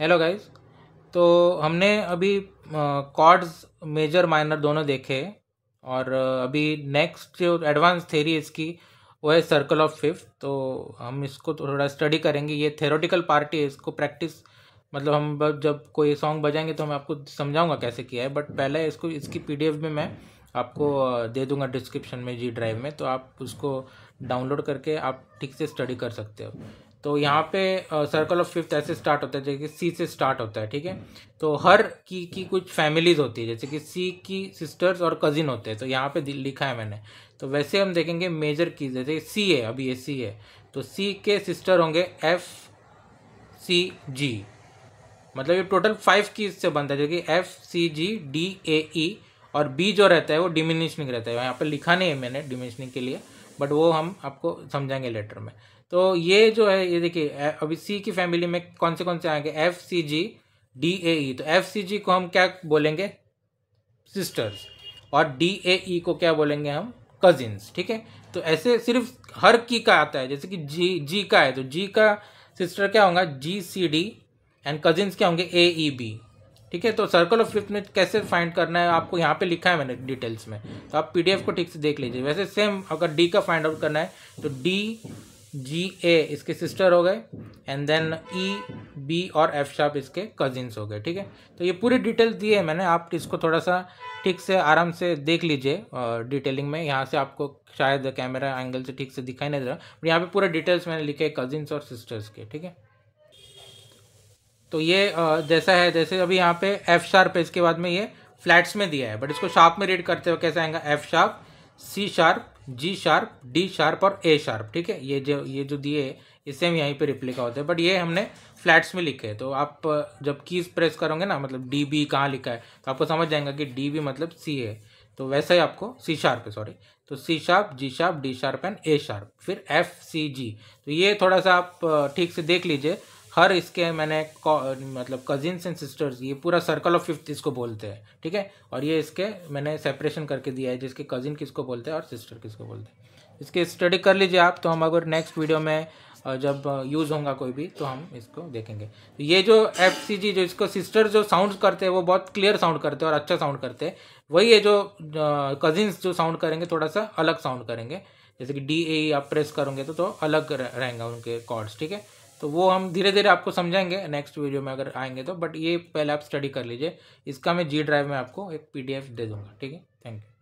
Hello guys तो हमने अभी कॉर्ड्स मेजर माइनर दोनों देखे और अभी नेक्स्ट जो एडवांस थेरी इसकी वो है सर्कल ऑफ फिफ्थ तो हम इसको थोड़ा स्टडी करेंगे ये थेरोटिकल पार्टी है इसको प्रैक्टिस मतलब हम जब कोई सॉन्ग बजाएंगे तो मैं आपको समझाऊंगा कैसे किया है बट पहले इसको इसकी पी में मैं आपको दे दूंगा डिस्क्रिप्शन में जी ड्राइव में तो आप उसको डाउनलोड करके आप ठीक से स्टडी कर सकते हो तो यहाँ पे सर्कल ऑफ फिफ्थ ऐसे स्टार्ट होता है जैसे कि सी से स्टार्ट होता है ठीक है तो हर की की कुछ फैमिलीज होती है जैसे कि सी की सिस्टर्स और कजिन होते हैं तो यहाँ पे लिखा है मैंने तो वैसे हम देखेंगे मेजर की जैसे सी है अभी ये सी है तो सी के सिस्टर होंगे एफ सी जी मतलब ये टोटल फाइव कीज से बनता है जैसे कि F C G D A ई और बी जो रहता है वो डिमिनिशनिंग रहता है यहाँ पर लिखा नहीं है मैंने डिमिनिशनिंग के लिए बट वो हम आपको समझाएंगे लेटर में तो ये जो है ये देखिए अभी सी की फैमिली में कौन से कौन से आएंगे F C G D A E e। तो एफ सी जी को हम क्या बोलेंगे सिस्टर्स और डी ए ई को क्या बोलेंगे हम कजिन्स ठीक है तो ऐसे सिर्फ हर की का आता है जैसे कि जी जी का है तो जी का सिस्टर क्या होगा G C D and cousins क्या होंगे ए ई बी ठीक है तो सर्कल ऑफ फिफ्थ में कैसे फाइंड करना है आपको यहाँ पे लिखा है मैंने डिटेल्स में तो आप पीडीएफ को ठीक से देख लीजिए वैसे सेम अगर डी का फाइंड आउट करना है तो डी जी ए इसके सिस्टर हो गए एंड देन ई बी और एफ शार्प इसके कजिन्स हो गए ठीक है तो ये पूरी डिटेल्स दिए है मैंने आप इसको थोड़ा सा ठीक से आराम से देख लीजिए डिटेलिंग में यहाँ से आपको शायद कैमरा एंगल से ठीक से दिखाई नहीं दे रहा बट यहाँ पे पूरा डिटेल्स मैंने लिखे है कजिन्स और सिस्टर्स के ठीक है तो ये जैसा है जैसे अभी यहाँ पे एफ शार्प है इसके बाद में ये फ्लैट्स में दिया है बट इसको शार्प में रीड करते हुए कैसे आएगा F sharp C sharp G sharp D sharp और ए शार्प ठीक है ये जो ये जो दिए इससे हम यहीं पे रिप्लिका होते हैं बट ये हमने फ्लैट्स में लिखे हैं तो आप जब कीज प्रेस करोगे ना मतलब डी बी कहाँ लिखा है तो आपको समझ जाएगा कि डी बी मतलब सी है तो वैसे ही आपको सी शार्प है सॉरी तो C sharp G sharp D sharp and A sharp फिर एफ सी जी तो ये थोड़ा सा आप ठीक से देख लीजिए हर इसके मैंने मतलब कजिन्स एंड सिस्टर्स ये पूरा सर्कल ऑफ फिफ्थ इसको बोलते हैं ठीक है और ये इसके मैंने सेपरेशन करके दिया है जिसके कजिन किसको बोलते हैं और सिस्टर किसको बोलते हैं इसके स्टडी कर लीजिए आप तो हम अगर नेक्स्ट वीडियो में जब यूज़ होगा कोई भी तो हम इसको देखेंगे तो ये जो एफ सी जी जो इसको सिस्टर जो साउंड करते हैं वो बहुत क्लियर साउंड करते हैं और अच्छा साउंड करते हैं वही ये जो कजिन्स जो साउंड करेंगे थोड़ा सा अलग साउंड करेंगे जैसे कि डी ए e आप प्रेस करोगे तो तो अलग रहेंगे उनके कॉर्ड्स ठीक है तो वो हम धीरे धीरे आपको समझाएंगे नेक्स्ट वीडियो में अगर आएंगे तो बट ये पहले आप स्टडी कर लीजिए इसका मैं जी ड्राइव में आपको एक पीडीएफ दे दूँगा ठीक है थैंक यू